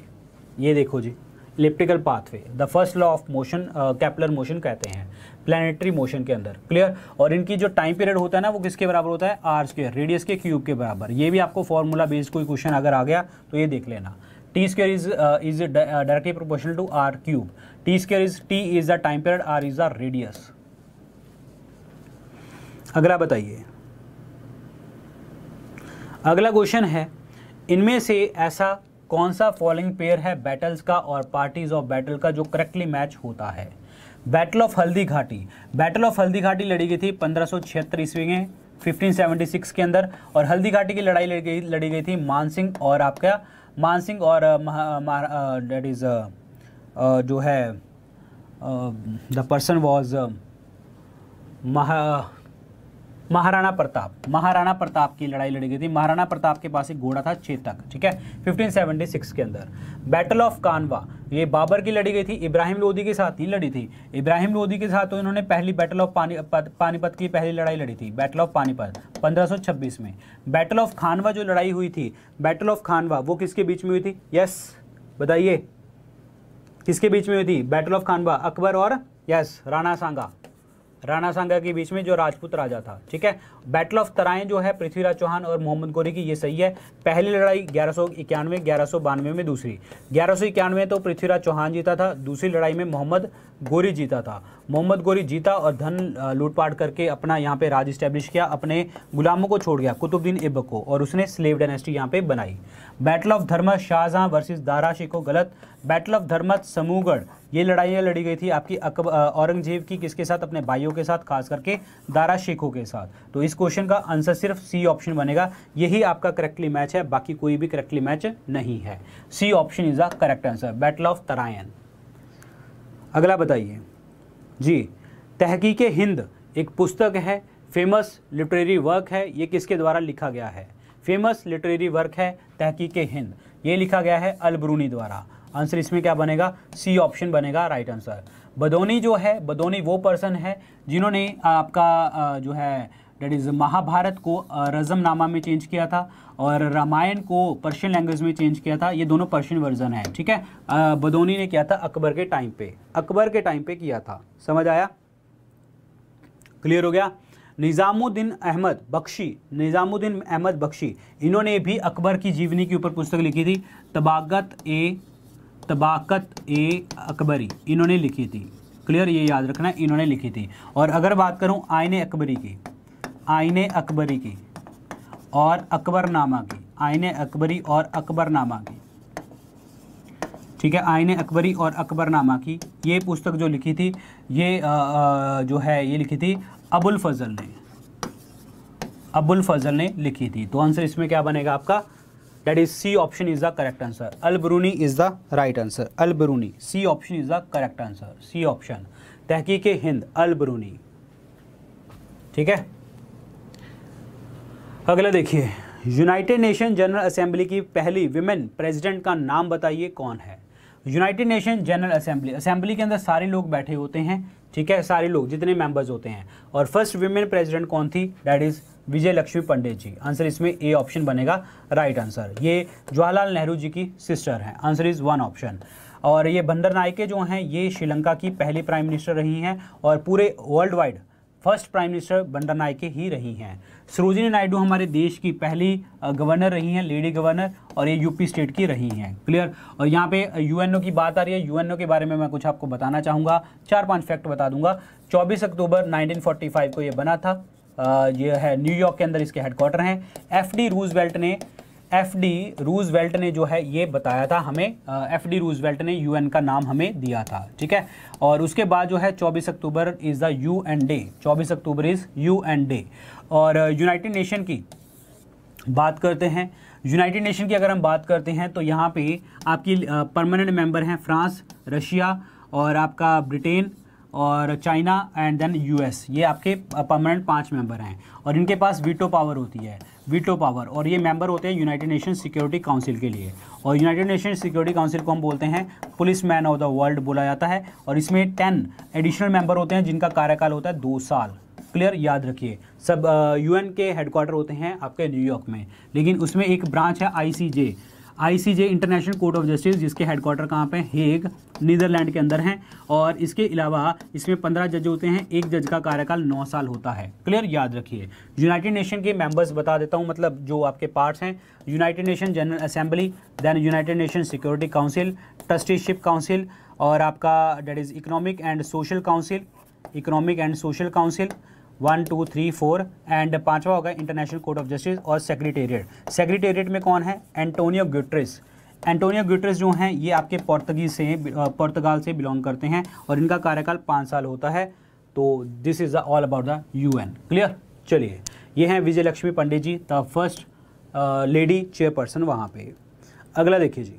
ये देखो जी elliptical pathway the first law of motion Kepler motion कहते हैं प्लानिटरी मोशन के अंदर क्लियर और इनकी जो टाइम पीरियड होता है ना वो किसके बराबर होता है आर स्क्र रेडियस के क्यूब के बराबर ये भी आपको फॉर्मूला बेस्ड कोई क्वेश्चन अगर आ गया तो ये देख लेना T square is is directly proportional to R cube T square is T is the time period R is the radius अगला बताइए अगला क्वेश्चन है इनमें से ऐसा कौन सा फॉलोइंग पेयर है बैटल्स का और पार्टीज ऑफ बैटल का जो करेक्टली मैच होता है बैटल ऑफ हल्दी घाटी बैटल ऑफ हल्दी घाटी लड़ी गई थी पंद्रह सौ छिहत्तर ईस्वी में 1576 के अंदर और हल्दी घाटी की लड़ाई लड़ी गई लड़ी गई थी मानसिंह और आपका मानसिंह और डेट इज़ जो है द पर्सन वॉज महा महाराणा प्रताप महाराणा प्रताप की लड़ाई लड़ी गई थी महाराणा प्रताप के पास एक घोड़ा था चेतक ठीक है 1576 के अंदर बैटल ऑफ कानवा ये बाबर की लड़ी गई थी इब्राहिम लोधी के साथ ही लड़ी थी इब्राहिम लोधी के साथ तो इन्होंने पहली बैटल ऑफ पानी पानीपत की पहली लड़ाई लड़ी थी बैटल ऑफ पानीपत 1526 में बैटल ऑफ खानवा जो लड़ाई हुई थी बैटल ऑफ खानवा वो किसके बीच में हुई थी यस बताइए किसके बीच में हुई थी बैटल ऑफ खानवा अकबर और यस राणा सांगा राणा सांगा के बीच में जो राजपूत राजा था ठीक है बैटल ऑफ तराएं जो है पृथ्वीराज चौहान और मोहम्मद गोरी की ये सही है पहली लड़ाई ग्यारह सौ इक्यानवे ग्यारह सौ बानवे में दूसरी ग्यारह सौ इक्यानवे तो पृथ्वीराज चौहान जीता था दूसरी लड़ाई में मोहम्मद गोरी जीता था मोहम्मद गोरी जीता और धन लूटपाट करके अपना यहाँ पे राज इस्टेब्लिश किया अपने गुलामों को छोड़ गया कुतुबद्दीन इब को और उसने स्लेव डायनेस्टी यहाँ पे बनाई battle of Dharmat Shahjahan versus Dara Shikoh गलत बैटल ऑफ धर्मत समूगढ़ ये लड़ाइयाँ लड़ी गई थी आपकी अकब औरंगजेब की किसके साथ अपने भाइयों के साथ खास करके दारा शेखों के साथ तो इस क्वेश्चन का आंसर सिर्फ सी ऑप्शन बनेगा यही आपका करेक्टली मैच है बाकी कोई भी करेक्टली मैच नहीं है C option is the correct answer battle of Tarain अगला बताइए जी तहकीक हिंद एक पुस्तक है फेमस लिटरेरी वर्क है ये किसके द्वारा लिखा गया है फेमस लिटरेरी वर्क है तहकीक हिंद ये लिखा गया है अलबरूनी द्वारा आंसर इसमें क्या बनेगा सी ऑप्शन बनेगा राइट आंसर बदोनी जो है बदोनी वो पर्सन है जिन्होंने आपका जो है डेट इज़ महाभारत को रजमनामा uh, में चेंज किया था और रामायण को पर्शियन लैंग्वेज में चेंज किया था ये दोनों पर्शियन वर्जन है ठीक है बदोनी uh, ने किया था अकबर के टाइम पे अकबर के टाइम पे किया था समझ आया क्लियर हो गया निज़ामुद्दीन अहमद बख्शी निज़ामुद्दीन अहमद बख्शी इन्होंने भी अकबर की जीवनी के ऊपर पुस्तक लिखी थी तबाकत ए तबाकत ए अकबरी इन्होंने लिखी थी क्लियर ये याद रखना इन्होंने लिखी थी और अगर बात करूँ आयन अकबरी की आईने अकबरी की और अकबरनामा की आईने अकबरी और अकबरनामा की ठीक है आईने अकबरी और अकबरनामा की ये पुस्तक जो लिखी थी ये आ, आ, जो है ये लिखी थी अबुल फजल ने अबुल फजल ने लिखी थी तो आंसर इसमें क्या बनेगा आपका that is C option is the correct answer Al Biruni is the right answer Al Biruni C option is the correct answer C option Tahqiq Hind अल बरूनी ठीक है अगला देखिए यूनाइटेड नेशन जनरल असेंबली की पहली विमेन प्रेसिडेंट का नाम बताइए कौन है United Nation General Assembly Assembly के अंदर सारे लोग बैठे होते हैं ठीक है सारे लोग जितने मेंबर्स होते हैं और फर्स्ट विमेन प्रेसिडेंट कौन थी that is Vijay Lakshmi Pandit ji answer इसमें ए ऑप्शन बनेगा राइट आंसर ये जवाहरलाल नेहरू जी की सिस्टर हैं आंसर इज़ वन ऑप्शन और ये बंदर नायके जो हैं ये श्रीलंका की पहली प्राइम मिनिस्टर रही हैं और पूरे world wide first prime minister Bandaranaike ही रही हैं सरोजिनी नायडू हमारे देश की पहली गवर्नर रही हैं लेडी गवर्नर और ये यूपी स्टेट की रही हैं क्लियर और यहाँ पे यूएनओ की बात आ रही है यूएनओ के बारे में मैं कुछ आपको बताना चाहूँगा चार पाँच फैक्ट बता दूंगा चौबीस अक्टूबर 1945 को ये बना था ये है न्यूयॉर्क के अंदर इसके हेडक्वार्टर हैं एफ डी ने एफ डी रूजवेल्ट ने जो है ये बताया था हमें एफ डी रूजवेल्ट ने यूएन का नाम हमें दिया था ठीक है और उसके बाद जो है 24 October is the UN day 24 October is UN day और यूनाइटेड नेशन की बात करते हैं यूनाइटेड नेशन की अगर हम बात करते हैं तो यहाँ पे आपकी परमानेंट मेंबर हैं फ्रांस रशिया और आपका ब्रिटेन और चाइना एंड देन यूएस ये आपके परमानेंट पांच मेंबर हैं और इनके पास वीटो पावर होती है वीटो पावर और ये मेंबर होते हैं यूनाइटेड नेशन सिक्योरिटी काउंसिल के लिए और यूनाइटेड नेशन सिक्योरिटी काउंसिल को हम बोलते हैं policeman of the world बोला जाता है और इसमें टेन एडिशनल मेंबर होते हैं जिनका कार्यकाल होता है दो साल क्लियर याद रखिए सब यूएन के हेडक्वार्टर होते हैं आपके न्यूयॉर्क में लेकिन उसमें एक ब्रांच है ICJ ICJ International Court of Justice जिसके हेडक्वार्टर कहाँ पे हेग नीदरलैंड के अंदर हैं और इसके अलावा इसमें पंद्रह जज होते हैं एक जज का कार्यकाल नौ साल होता है क्लियर याद रखिए यूनाइटेड नेशन के मेंबर्स बता देता हूँ मतलब जो आपके पार्ट्स हैं United Nation General Assembly then United Nation Security Council Trusteeship Council और आपका that is Economic and Social Council Economic and Social Council one two three four and पांचवा होगा इंटरनेशनल कोर्ट ऑफ जस्टिस और secretariat secretariat में कौन है Antonio ग्यूट्रिस Antonio ग्यूटरेस जो हैं ये आपके पोर्तगीज से पुर्तगाल से बिलोंग करते हैं और इनका कार्यकाल पाँच साल होता है तो this is all about the एन क्लियर चलिए ये हैं Vijay Lakshmi Pandit ji the first lady chairperson वहाँ पे अगला देखिए जी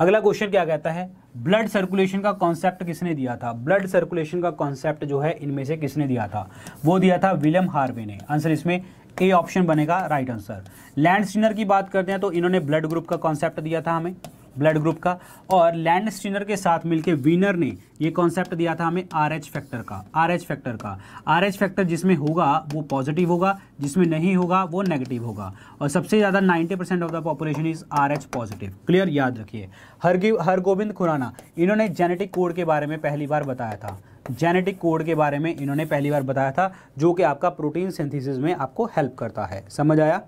अगला क्वेश्चन क्या कहता है ब्लड सर्कुलेशन का कॉन्सेप्ट किसने दिया था ब्लड सर्कुलेशन का कॉन्सेप्ट जो है इनमें से किसने दिया था वो दिया था विलियम हार्वे ने आंसर इसमें ए ऑप्शन बनेगा राइट आंसर लैंड की बात करते हैं तो इन्होंने ब्लड ग्रुप का कॉन्सेप्ट दिया था हमें ब्लड ग्रुप का और लैंड स्टीनर के साथ मिलकर विनर ने ये कॉन्सेप्ट दिया था हमें आर एच फैक्टर का आर एच फैक्टर का आर एच फैक्टर जिसमें होगा वो पॉजिटिव होगा जिसमें नहीं होगा वो नेगेटिव होगा और सबसे ज़्यादा 90 percent of the population is R H positive clear याद रखिए हरगिव हरगोविंद खुराना इन्होंने जेनेटिक कोड के बारे में पहली बार बताया था जेनेटिक कोड के बारे में इन्होंने पहली बार बताया था जो कि आपका प्रोटीन सिंथिस में आपको हेल्प करता है समझ आया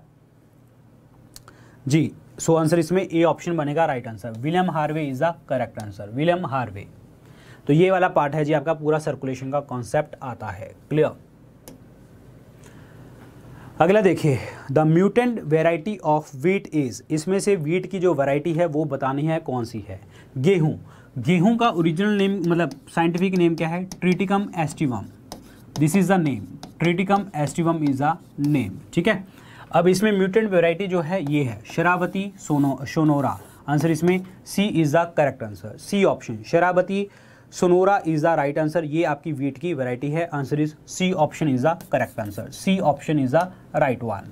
जी सो आंसर इसमें ए ऑप्शन बनेगा right answer William Harvey is the correct answer William Harvey तो ये वाला पार्ट है जी आपका पूरा सर्कुलेशन का कॉन्सेप्ट आता है क्लियर अगला देखिए the mutant variety of wheat is इसमें से वीट की जो वेराइटी है वो बतानी है कौन सी है गेहूं गेहूं का ओरिजिनल नेम मतलब साइंटिफिक नेम क्या है Triticum aestivum this is the name Triticum aestivum is the name ठीक है अब इसमें म्यूटेंट वेराइटी जो है ये है शराबती सोनो सोनोरा आंसर इसमें C is the correct answer C option Sharbati Sonora is the right answer ये आपकी वीट की वेराइटी है answer is C option is the correct answer C option is the right one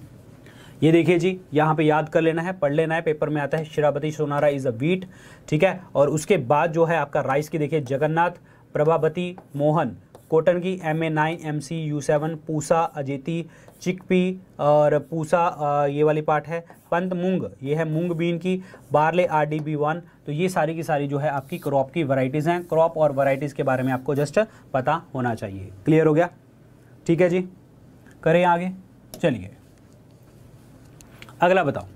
ये देखिए जी यहाँ पे याद कर लेना है पढ़ लेना है पेपर में आता है शराबती सोनारा इज़ अ वीट ठीक है और उसके बाद जो है आपका राइस की देखिए जगन्नाथ प्रभावती मोहन कोटन की M A nine M C U seven Pusa Ajeeti chickpea और पूसा ये वाली पार्ट है पंत मूंग ये है मूंग बीन की barley R D B one तो ये सारी की सारी जो है आपकी क्रॉप की वराइटीज़ हैं क्रॉप और वराइटीज के बारे में आपको जस्ट पता होना चाहिए क्लियर हो गया ठीक है जी करें आगे चलिए अगला बताओ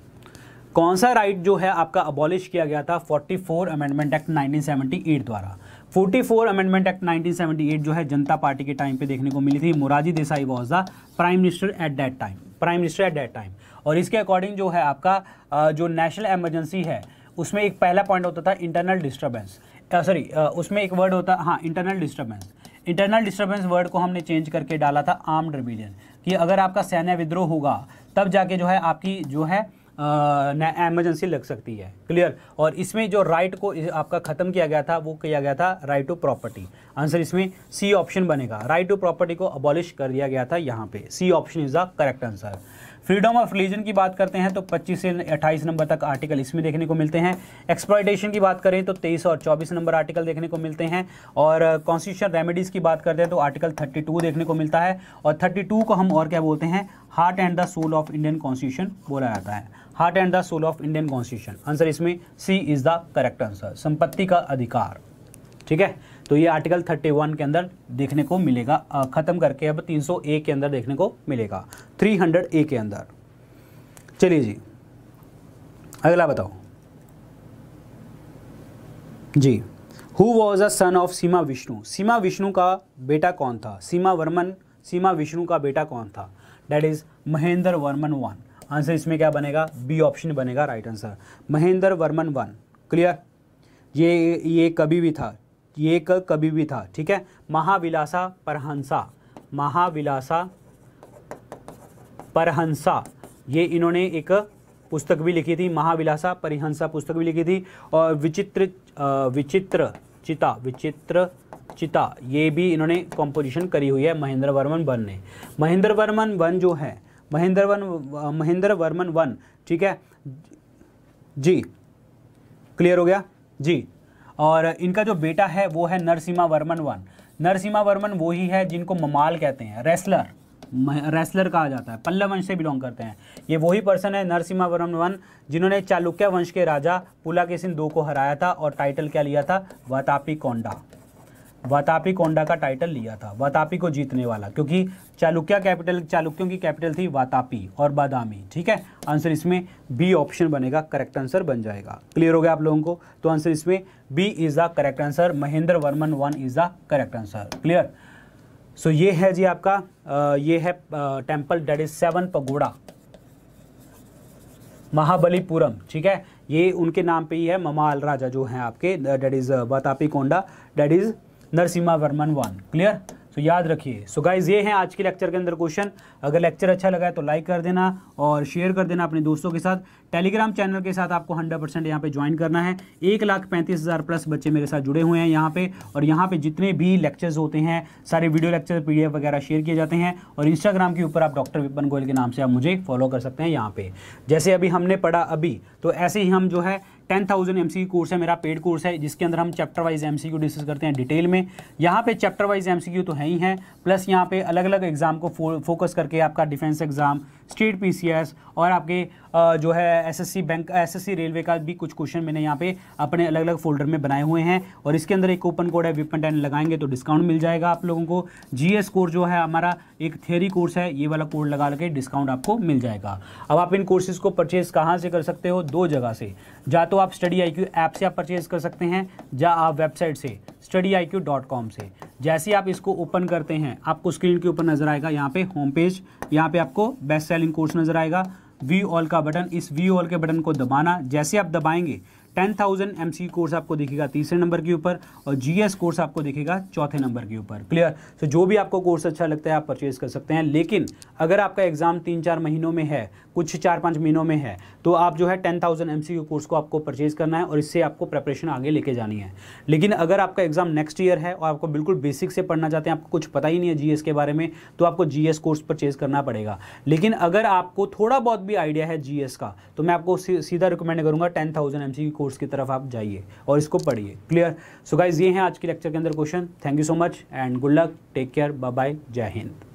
कौन सा राइट जो है आपका अबॉलिश किया गया था 44 अमेंडमेंट एक्ट 1978 द्वारा 44 अमेंडमेंट एक्ट 1978 जो है जनता पार्टी के टाइम पे देखने को मिली थी Morarji Desai was the prime minister at that time prime minister at that time और इसके अकॉर्डिंग जो है आपका जो नेशनल एमरजेंसी है उसमें एक पहला पॉइंट होता था इंटरनल डिस्टर्बेंस सॉरी उसमें एक वर्ड होता हाँ internal disturbance internal disturbance word को हमने चेंज करके डाला था आर्म्ड रिबिलियन कि अगर आपका सैन्य विद्रोह होगा तब जाके जो है आपकी जो है एमरजेंसी लग सकती है क्लियर और इसमें जो राइट को आपका ख़त्म किया गया था वो किया गया था राइट टू प्रॉपर्टी आंसर इसमें सी ऑप्शन बनेगा राइट टू प्रॉपर्टी को अबॉलिश कर दिया गया था यहाँ पे C option is the correct answer freedom of religion की बात करते हैं तो 25 से 28 नंबर तक आर्टिकल इसमें देखने को मिलते हैं एक्सप्लाइटेशन की बात करें तो 23 और 24 नंबर आर्टिकल देखने को मिलते हैं और कॉन्स्टिट्यूशन रेमेडीज़ की बात करते हैं तो आर्टिकल 32 देखने को मिलता है और 32 को हम और क्या बोलते हैं heart and the soul of Indian constitution बोला जाता है heart and the soul of Indian constitution answer इसमें C is the correct answer संपत्ति का अधिकार ठीक है तो ये आर्टिकल 31 के अंदर देखने को मिलेगा ख़त्म करके अब 301 ए के अंदर देखने को मिलेगा 300 ए के अंदर चलिए जी अगला बताओ जी who was a son of Simha Vishnu Simha Vishnu का बेटा कौन था सीमा वर्मन सीमा विष्णु का बेटा कौन था that is Mahendra Varman one answer इसमें क्या बनेगा बी ऑप्शन बनेगा right answer Mahendra Varman one clear ये ये कभी भी था ये कभी भी था ठीक है महाविलासा परहंसा महाविलासा परहंसा ये इन्होंने एक पुस्तक भी लिखी थी महाविलासा परिहंसा पुस्तक भी लिखी थी और विचित्र विचित्र चिता विचित्र चिता ये भी इन्होंने कॉम्पोजिशन करी हुई है महेंद्र वर्मन वन ने महेंद्र वर्मन वन जो है महेंद्र वन महेंद्र वर्मन वन ठीक है जी क्लियर हो गया जी और इनका जो बेटा है वो है नरसिम्हा वर्मन वन नरसिम्हा वर्मन वो ही है जिनको ममाल कहते हैं रेसलर रेसलर कहा जाता है पल्लव वंश से बिलोंग करते हैं ये वही पर्सन है नरसिम्हा वर्मन वन जिन्होंने चालुक्य वंश के राजा पुला सिंह दो को हराया था और टाइटल क्या लिया था वतापी कोंडा वातापी कोंडा का टाइटल लिया था वातापी को जीतने वाला क्योंकि चालुक्य कैपिटल चालुक्यों की कैपिटल थी वातापी और बादामी ठीक है आंसर इसमें बी ऑप्शन बनेगा करेक्ट आंसर बन जाएगा क्लियर हो गया आप लोगों को तो आंसर इसमें B is the correct answer Mahendra Varman one is the correct answer clear so ये है जी आपका ये है temple that is seven pagoda Mahabalipuram ठीक है ये उनके नाम पे ही है ममा राजा जो हैं आपके that is Vatapi Konda that is Narasimha Varman one clear तो याद रखिए सो गाइज ये हैं आज के लेक्चर के अंदर क्वेश्चन अगर लेक्चर अच्छा लगा है तो लाइक कर देना और शेयर कर देना अपने दोस्तों के साथ टेलीग्राम चैनल के साथ आपको 100 परसेंट यहाँ पर ज्वाइन करना है एक लाख पैंतीस हज़ार प्लस बच्चे मेरे साथ जुड़े हुए हैं यहाँ पे और यहाँ पे जितने भी लेक्चर्स होते हैं सारे वीडियो लेक्चर पी वगैरह शेयर किए जाते हैं और इंस्टाग्राम के ऊपर आप डॉक्टर विपन गोयल के नाम से आप मुझे फॉलो कर सकते हैं यहाँ पर जैसे अभी हमने पढ़ा अभी तो ऐसे ही हम जो है टेन थाउजेंड एम कोर्स है मेरा पेड कोर्स है जिसके अंदर हम चैप्टर वाइज एम डिस्कस करते हैं डिटेल में यहाँ पे चैप्टर वाइज एम तो है ही है प्लस यहाँ पे अलग अलग एग्जाम को फोकस करके आपका डिफेंस एग्जाम स्टेट पीसीएस और आपके जो है एसएससी बैंक एसएससी रेलवे का भी कुछ क्वेश्चन मैंने यहाँ पे अपने अलग अलग फोल्डर में बनाए हुए हैं और इसके अंदर एक कूपन कोड है विपन टेन लगाएंगे तो डिस्काउंट मिल जाएगा आप लोगों को जीएस कोर्स जो है हमारा एक थेरी कोर्स है ये वाला कोड लगा लगे डिस्काउंट आपको मिल जाएगा अब आप इन कोर्सेज को परचेज कहाँ से कर सकते हो दो जगह से या तो आप स्टडी आई ऐप से आप परचेज कर सकते हैं या आप वेबसाइट से study I Q dot com से जैसे ही आप इसको ओपन करते हैं आपको स्क्रीन के ऊपर नजर आएगा यहाँ पे होम पेज यहाँ पे आपको बेस्ट सेलिंग कोर्स नजर आएगा वी ऑल का बटन इस वी ऑल के बटन को दबाना जैसे आप दबाएंगे टेन थाउजेंड एम कोर्स आपको दिखेगा तीसरे नंबर के ऊपर और जीएस कोर्स आपको दिखेगा चौथे नंबर के ऊपर क्लियर सो जो भी आपको कोर्स अच्छा लगता है आप परचेज कर सकते हैं लेकिन अगर आपका एग्ज़ाम तीन चार महीनों में है कुछ चार पाँच महीनों में है तो आप जो है टेन थाउजेंड एम कोर्स को आपको परचेज करना है और इससे आपको प्रेपरेशन आगे लेके जानी है लेकिन अगर आपका एग्जाम नेक्स्ट ईयर है और आपको बिल्कुल बेसिक से पढ़ना चाहते हैं आपको कुछ पता ही नहीं है जीएस के बारे में तो आपको जीएस कोर्स परचेज करना पड़ेगा लेकिन अगर आपको थोड़ा बहुत भी आइडिया है जीएस का तो मैं आपको सीधा रिकमेंड करूँगा टेन थाउजेंड कोर्स की तरफ आप जाइए और इसको पढ़िए क्लियर सो गाइज ये हैं आज के लेक्चर के अंदर question thank you so much and good luck take care bye bye जय हिंद